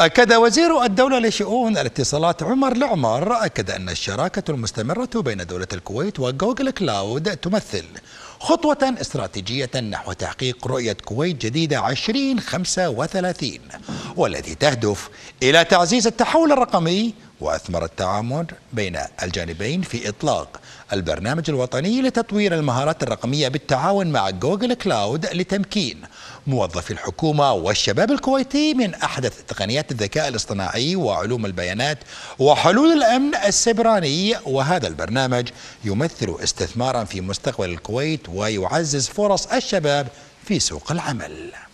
أكد وزير الدولة لشؤون الاتصالات عمر لعمر أكد أن الشراكة المستمرة بين دولة الكويت وجوجل كلاود تمثل خطوة استراتيجية نحو تحقيق رؤية كويت جديدة 2035 والتي تهدف إلى تعزيز التحول الرقمي وأثمر التعاون بين الجانبين في إطلاق البرنامج الوطني لتطوير المهارات الرقمية بالتعاون مع جوجل كلاود لتمكين موظفي الحكومة والشباب الكويتي من أحدث تقنيات الذكاء الاصطناعي وعلوم البيانات وحلول الأمن السبراني وهذا البرنامج يمثل استثمارا في مستقبل الكويت ويعزز فرص الشباب في سوق العمل